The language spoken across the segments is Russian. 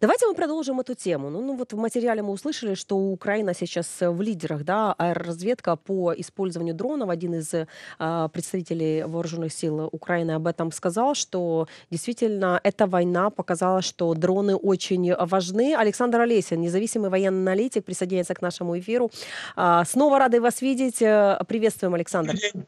Давайте мы продолжим эту тему. Ну, ну вот в материале мы услышали, что Украина сейчас э, в лидерах, да, а Разведка по использованию дронов. Один из э, а, представителей вооруженных сил Украины об этом сказал, что действительно эта война показала, что дроны очень важны. Александр Олесин, независимый военный аналитик, присоединяется к нашему эфиру. Э, снова рады вас видеть. Э, приветствуем, Александр. день.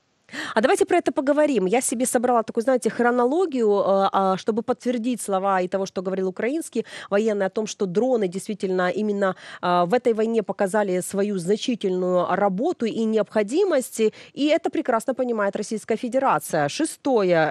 А давайте про это поговорим. Я себе собрала такую, знаете, хронологию, э, а, чтобы подтвердить слова и того, что говорил украинский военный, о том, что дроны действительно именно а, в этой войне показали свою значительную работу и необходимость. И это прекрасно понимает Российская Федерация. 6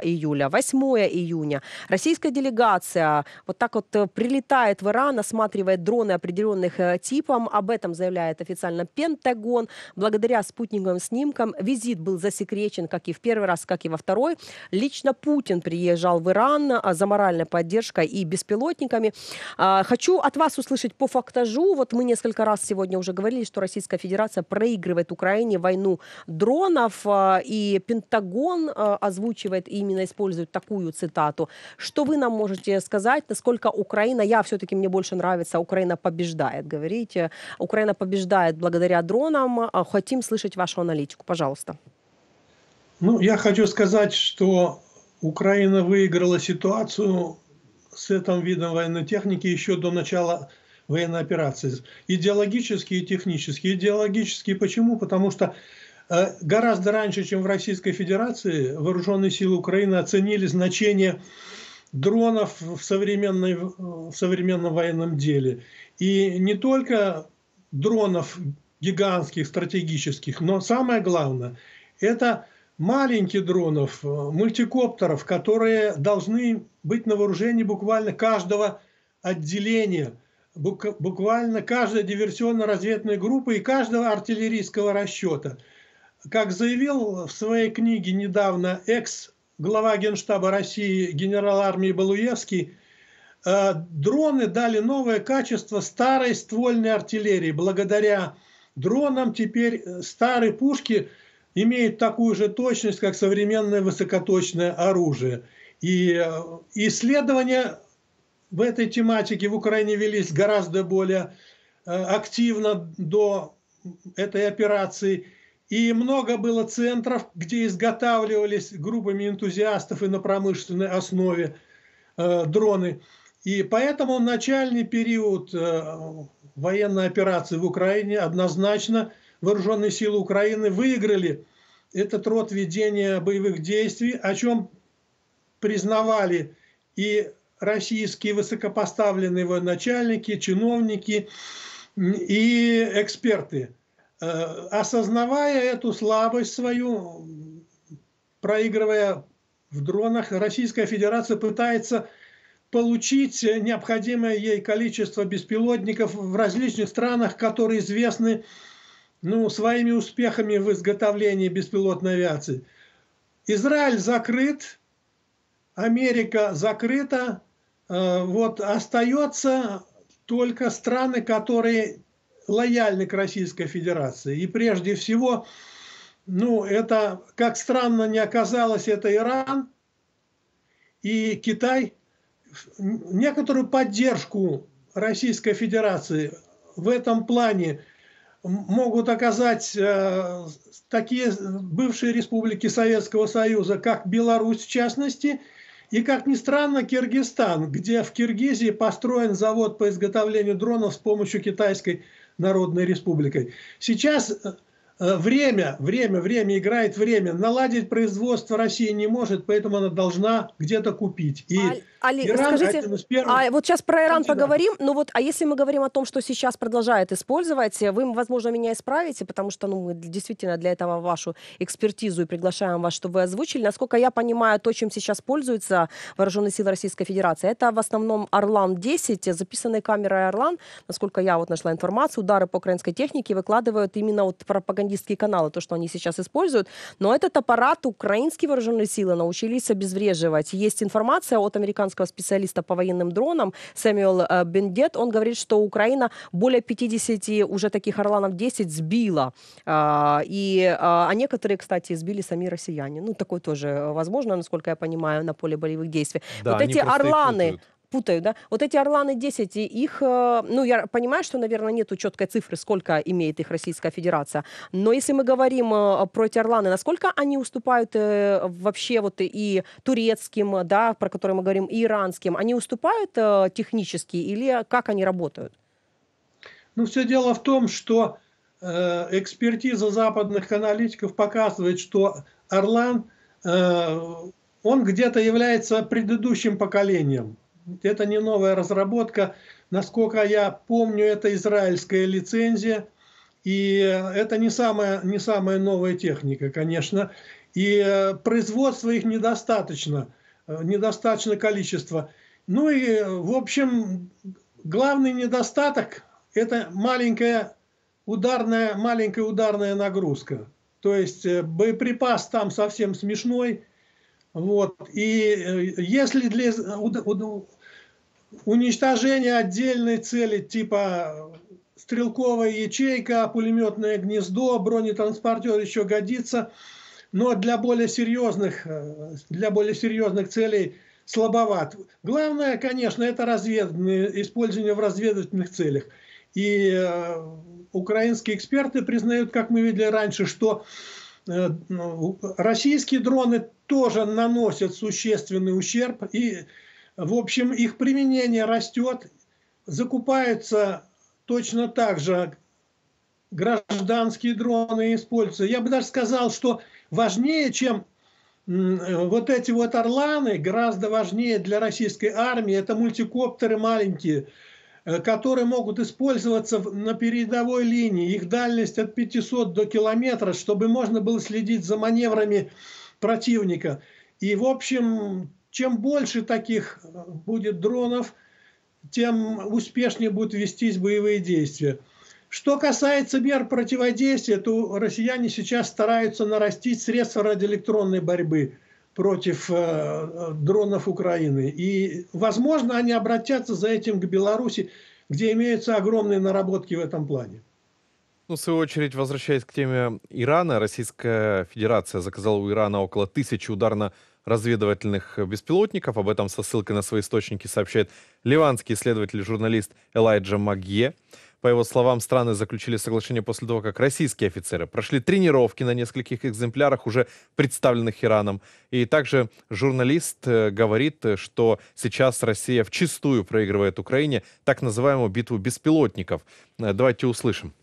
июля, 8 июня российская делегация вот так вот э, прилетает в Иран, осматривает дроны определенных э, типов, Об этом заявляет официально Пентагон. Благодаря спутниковым снимкам визит был засекречен встречен, как и в первый раз, как и во второй. Лично Путин приезжал в Иран а, за моральной поддержкой и беспилотниками. А, хочу от вас услышать по фактажу. Вот мы несколько раз сегодня уже говорили, что Российская Федерация проигрывает Украине войну дронов, а, и Пентагон озвучивает именно использует такую цитату. Что вы нам можете сказать, насколько Украина, я все-таки мне больше нравится, Украина побеждает, говорите. Украина побеждает благодаря дронам. Хотим слышать вашу аналитику, пожалуйста. Ну, я хочу сказать, что Украина выиграла ситуацию с этим видом военной техники еще до начала военной операции. Идеологически и технически. Идеологически почему? Потому что э, гораздо раньше, чем в Российской Федерации, вооруженные силы Украины оценили значение дронов в, современной, э, в современном военном деле. И не только дронов гигантских, стратегических, но самое главное – это маленьких дронов, э, мультикоптеров, которые должны быть на вооружении буквально каждого отделения, буквально каждой диверсионно-разведной группы и каждого артиллерийского расчета. Как заявил в своей книге недавно экс-глава Генштаба России генерал армии Балуевский, э, дроны дали новое качество старой ствольной артиллерии. Благодаря дронам теперь э, старые пушки – имеет такую же точность, как современное высокоточное оружие. И э, исследования в этой тематике в Украине велись гораздо более э, активно до этой операции. И много было центров, где изготавливались группами энтузиастов и на промышленной основе э, дроны. И поэтому начальный период военной операции в Украине однозначно – вооруженные силы Украины выиграли этот род ведения боевых действий, о чем признавали и российские высокопоставленные военачальники, чиновники и эксперты. Э, осознавая эту слабость свою, проигрывая в дронах, Российская Федерация пытается получить необходимое ей количество беспилотников в различных странах, которые известны ну, своими успехами в изготовлении беспилотной авиации. Израиль закрыт, Америка закрыта, э, вот остается только страны, которые лояльны к Российской Федерации. И прежде всего, ну, это, как странно не оказалось, это Иран и Китай. Некоторую поддержку Российской Федерации в этом плане – могут оказать э, такие бывшие республики Советского Союза, как Беларусь в частности, и, как ни странно, Киргизстан, где в Киргизии построен завод по изготовлению дронов с помощью Китайской Народной Республики. Сейчас э, Э, время, время, время играет время. Наладить производство России не может, поэтому она должна где-то купить. И а, Али, Иран скажите, один из первых. А вот сейчас про Иран поговорим. Ну вот, а если мы говорим о том, что сейчас продолжает использовать, вы, возможно, меня исправите, потому что ну, мы действительно для этого вашу экспертизу и приглашаем вас, чтобы вы озвучили. Насколько я понимаю, то, чем сейчас пользуются вооруженные силы Российской Федерации, это в основном «Орлан-10», записанные камерой «Орлан». Насколько я вот нашла информацию, удары по украинской технике выкладывают именно вот пропагандисты пропагандистские каналы, то, что они сейчас используют. Но этот аппарат украинские вооруженные силы научились обезвреживать. Есть информация от американского специалиста по военным дронам Сэмюэл э, Бендет. Он говорит, что Украина более 50 уже таких «Орланов-10» сбила. А, и, а, а некоторые, кстати, сбили сами россияне. Ну, такое тоже э, возможно, насколько я понимаю, на поле боевых действий. Да, вот эти «Орланы», путаю, да, вот эти «Орланы-10», их, э, ну, я понимаю, что, наверное, нету четкой цифры, сколько имеет их Российская Федерация, но если мы говорим э, про эти «Орланы», насколько они уступают э, вообще вот и турецким, да, про которые мы говорим, и иранским, они уступают технически или как они работают? Ну, все дело в том, что экспертиза западных аналитиков показывает, что Орлан, он где-то является предыдущим поколением. Это не новая разработка. Насколько я помню, это израильская лицензия. И это не самая, не самая новая техника, конечно. И э, производства их недостаточно, э, недостаточно количество. Ну и, э, в общем, главный недостаток – это маленькая ударная, маленькая ударная нагрузка. То есть боеприпас там совсем смешной. Вот. И если для уничтожение отдельной цели типа стрелковая ячейка, пулеметное гнездо, бронетранспортер еще годится, но для более серьезных, э, для более серьезных целей слабоват. Главное, конечно, это разведывание, использование в разведывательных целях. И э, украинские эксперты признают, как мы видели раньше, что э, ну, российские дроны тоже наносят существенный ущерб и в общем, их применение растет, закупаются точно так же гражданские дроны используются. Я бы даже сказал, что важнее, чем э, вот эти вот «Орланы», гораздо важнее для российской армии, это мультикоптеры маленькие, э, которые могут использоваться на передовой линии. Их дальность от 500 до километра, чтобы можно было следить за маневрами противника. И, в общем, чем больше таких э, будет дронов, тем успешнее будут вестись боевые действия. Что касается мер противодействия, то россияне сейчас стараются нарастить средства радиоэлектронной борьбы против э, дронов Украины. И, возможно, они обратятся за этим к Беларуси, где имеются огромные наработки в этом плане. Ну, в свою очередь, возвращаясь к теме Ирана, Российская Федерация заказала у Ирана около тысячи ударно разведывательных э, беспилотников. Об этом со ссылкой на свои источники сообщает ливанский исследователь и журналист Элайджа Магье. По его словам, страны заключили соглашение после того, как российские офицеры прошли тренировки на нескольких экземплярах, уже представленных Ираном. И также журналист э, говорит, э, что сейчас Россия вчистую проигрывает Украине так называемую битву беспилотников. Давайте услышим.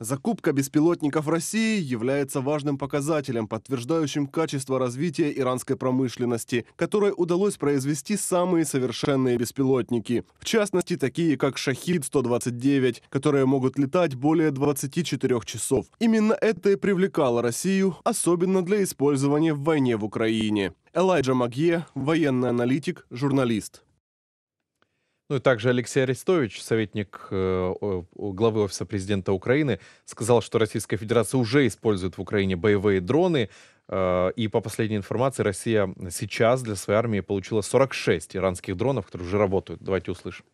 Закупка беспилотников России является важным показателем, подтверждающим качество развития иранской промышленности, которой удалось произвести самые совершенные беспилотники. В частности, такие как «Шахид-129», которые могут летать более 24 часов. Именно это и привлекало Россию, особенно для использования в войне в Украине. Элайджа Магье, военный аналитик, журналист. Ну и также Алексей Арестович, советник э, главы Офиса президента Украины, сказал, что Российская Федерация уже использует в Украине боевые дроны. Э, и по последней информации, Россия сейчас для своей армии получила 46 иранских дронов, которые уже работают. Давайте услышим.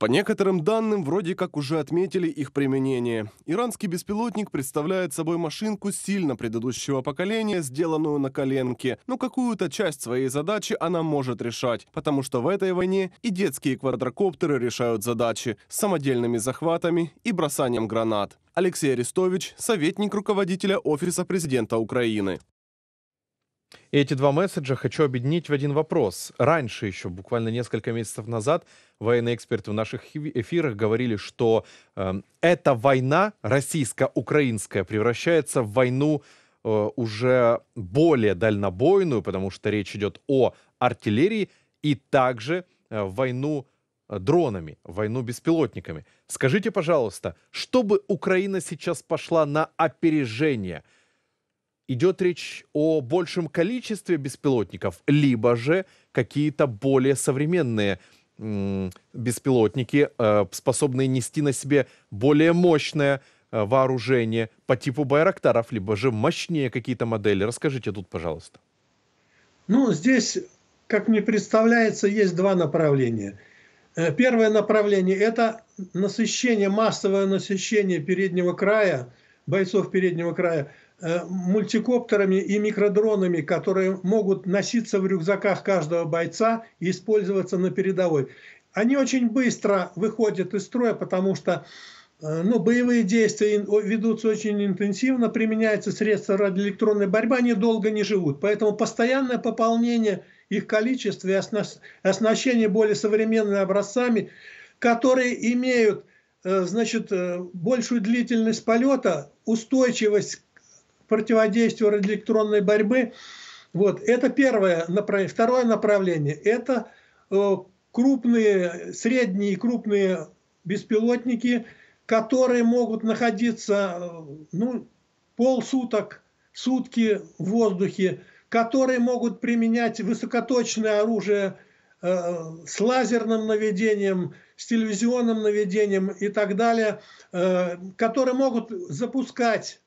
По некоторым данным, вроде как уже отметили их применение. Иранский беспилотник представляет собой машинку сильно предыдущего поколения, сделанную на коленке, но какую-то часть своей задачи она может решать, потому что в этой войне и детские квадрокоптеры решают задачи с самодельными захватами и бросанием гранат. Алексей Арестович, советник руководителя Офиса президента Украины. Эти два месседжа хочу объединить в один вопрос. Раньше еще, буквально несколько месяцев назад, военные эксперты в наших эфирах говорили, что э, эта война российско-украинская превращается в войну э, уже более дальнобойную, потому что речь идет о артиллерии и также э, войну э, дронами, войну беспилотниками. Скажите, пожалуйста, чтобы Украина сейчас пошла на опережение? Идет речь о большем количестве беспилотников, либо же какие-то более современные беспилотники? беспилотники, э, способные нести на себе более мощное э, вооружение по типу Байрактаров, либо же мощнее какие-то модели. Расскажите тут, пожалуйста. Ну, здесь, как мне представляется, есть два направления. Э, первое направление – это насыщение, массовое насыщение переднего края, бойцов переднего края – Э, мультикоптерами и микродронами, которые могут носиться в рюкзаках каждого бойца и использоваться на передовой. Они очень быстро выходят из строя, потому что э, ну, боевые действия ведутся очень интенсивно, применяются средства радиоэлектронной борьбы, они долго не живут. Поэтому постоянное пополнение их количества и оснащение более современными образцами, которые имеют э, значит, большую длительность полета, устойчивость противодействию радиоэлектронной борьбы. Вот, это первое направление. Второе направление – это э, крупные, средние и крупные беспилотники, которые могут находиться э, ну, полсуток, сутки в воздухе, которые могут применять высокоточное оружие э, с лазерным наведением, с телевизионным наведением и так далее, э, которые могут запускать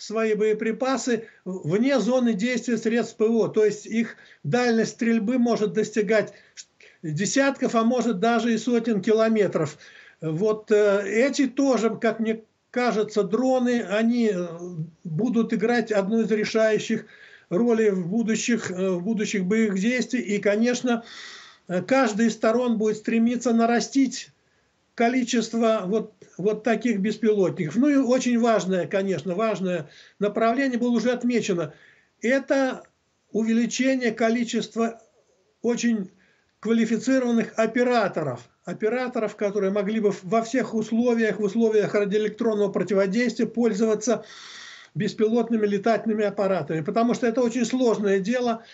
свои боеприпасы вне зоны действия средств ПВО. То есть их дальность стрельбы может достигать десятков, а может даже и сотен километров. Вот э, эти тоже, как мне кажется, дроны, они э, будут играть одну из решающих ролей в будущих, э, в будущих боевых действиях. И, конечно, каждая из сторон будет стремиться нарастить количество вот, вот таких беспилотников. Ну и очень важное, конечно, важное направление было уже отмечено. Это увеличение количества очень квалифицированных операторов. Операторов, которые могли бы во всех условиях, в условиях радиоэлектронного противодействия пользоваться беспилотными летательными аппаратами. Потому что это очень сложное дело.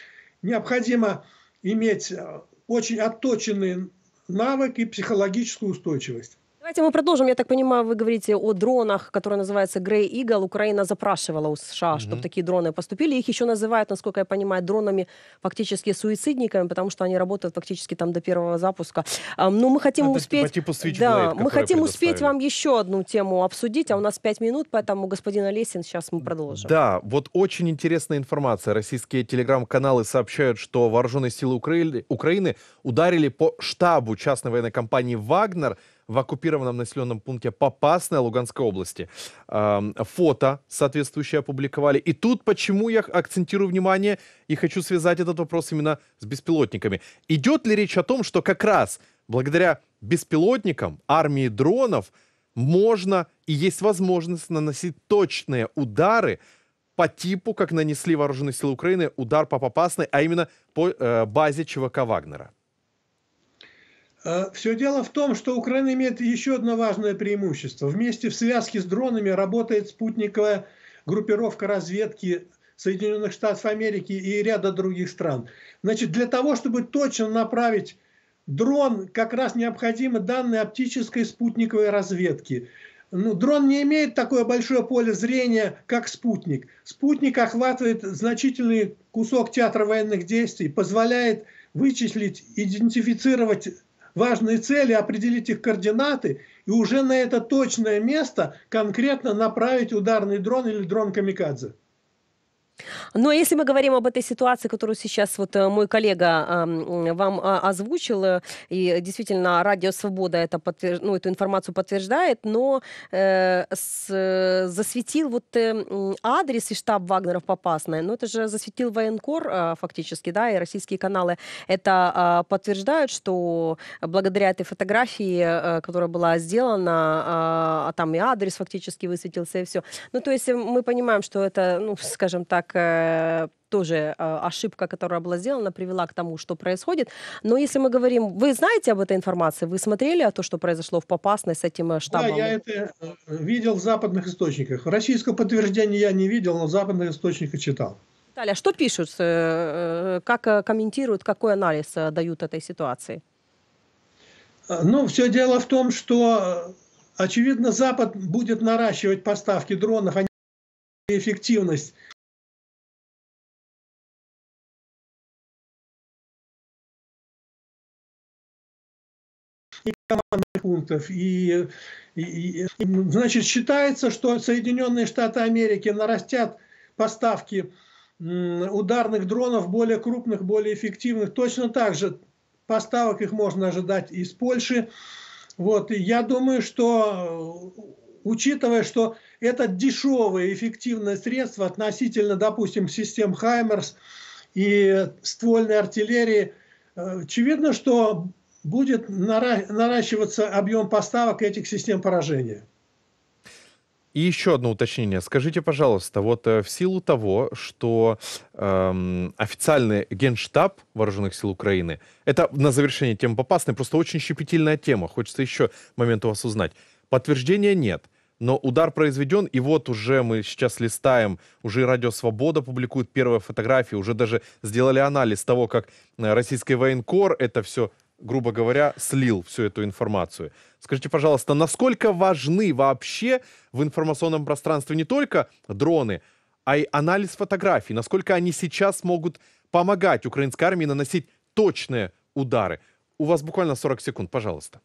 Необходимо иметь э, очень отточенные навык и психологическую устойчивость. Давайте мы продолжим. Я так понимаю, вы говорите о дронах, которые называются Grey Eagle. Украина запрашивала у США, угу. чтобы такие дроны поступили. Их еще называют, насколько я понимаю, дронами фактически суицидниками, потому что они работают фактически там до первого запуска. Но ну, мы хотим Это ну, успеть... По типу Switchblade, да, мы хотим успеть вам еще одну тему обсудить, а у нас пять минут, поэтому господин Олесин, сейчас мы продолжим. Да, вот очень интересная информация. Российские телеграм-каналы сообщают, что вооруженные силы Украины ударили по штабу частной военной компании «Вагнер», в оккупированном населенном пункте Попасная Луганской области. Фото соответствующее опубликовали. И тут почему я акцентирую внимание и хочу связать этот вопрос именно с беспилотниками. Идет ли речь о том, что как раз благодаря беспилотникам, армии дронов, можно и есть возможность наносить точные удары по типу, как нанесли вооруженные силы Украины удар по Попасной, а именно по э, базе ЧВК Вагнера. Э, Все дело в том, что Украина имеет еще одно важное преимущество. Вместе в связке с дронами работает спутниковая группировка разведки Соединенных Штатов Америки и ряда других стран. Значит, для того, чтобы точно направить дрон, как раз необходимы данные оптической спутниковой разведки. Ну, дрон не имеет такое большое поле зрения, как спутник. Спутник охватывает значительный кусок театра военных действий, позволяет вычислить, идентифицировать важные цели, определить их координаты и уже на это точное место конкретно направить ударный дрон или дрон-камикадзе. Но если мы говорим об этой ситуации, которую сейчас вот э, мой коллега э, вам а, озвучил, э, и действительно Радио Свобода это подтвер... ну, эту информацию подтверждает, но э, с... засветил вот адрес и штаб Вагнеров Попасная, но это же засветил военкор а, фактически, да, и российские каналы это а, подтверждают, что благодаря этой фотографии, которая была сделана, а там и адрес фактически высветился, и все. Ну, то есть мы понимаем, что это, ну, скажем так, как э, тоже а, ошибка, которая была сделана, привела к тому, что происходит. Но если мы говорим, вы знаете об этой информации, вы смотрели о том, что произошло в Попасной с этим штабом? Э, да, я это э, видел в западных источниках. Российского подтверждения я не видел, но западные источники источниках читал. Таля, а что пишут, как комментируют, какой анализ дают этой ситуации? Ну, все дело в том, что, очевидно, Запад будет наращивать поставки дронов, а эффективность и командных пунктов. И, и, и, значит, считается, что Соединенные Штаты Америки нарастят поставки ударных дронов, более крупных, более эффективных. Точно так же поставок их можно ожидать из Польши. Вот, и я думаю, что э, учитывая, что это дешевое эффективное средство относительно, допустим, систем «Хаймерс» и ствольной артиллерии, э, очевидно, что будет наращиваться объем поставок этих систем поражения. И еще одно уточнение. Скажите, пожалуйста, вот э, в силу того, что эм, официальный генштаб вооруженных сил Украины, это на завершение темы попасной, просто очень щепетильная тема, хочется еще момент у вас узнать. Подтверждения нет, но удар произведен, и вот уже мы сейчас листаем, уже Радио Свобода публикует первые фотографии, уже даже сделали анализ того, как э, российский военкор это все грубо говоря, слил всю эту информацию. Скажите, пожалуйста, насколько важны вообще в информационном пространстве не только дроны, а и анализ фотографий, насколько они сейчас могут помогать украинской армии наносить точные удары. У вас буквально 40 секунд, пожалуйста.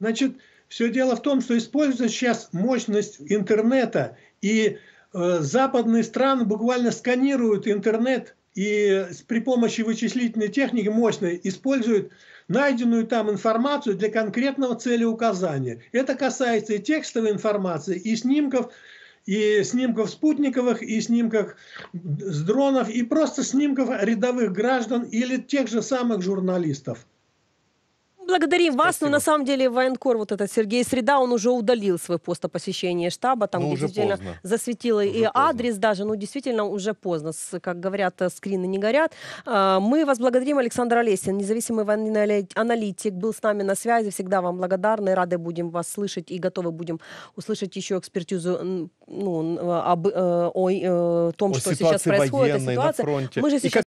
Значит, все дело в том, что используется сейчас мощность интернета, и э, западные страны буквально сканируют интернет и при помощи вычислительной техники мощной используют найденную там информацию для конкретного цели указания. Это касается и текстовой информации, и снимков, и снимков спутниковых, и снимков с дронов, и просто снимков рядовых граждан или тех же самых журналистов. Благодарим вас, Спасибо. но на самом деле военкор, вот этот Сергей Среда, он уже удалил свой пост о посещении штаба, там ну, действительно поздно. засветило уже и поздно. адрес даже, ну действительно уже поздно, как говорят, э, скрины не горят. А, мы вас благодарим, Александр Олесин, независимый военный аналитик, был с нами на связи, всегда вам благодарны, рады будем вас слышать и готовы будем услышать еще экспертизу ну, э, об, э, о, о, о том, о что сейчас происходит, о ситуации. Мы же сейчас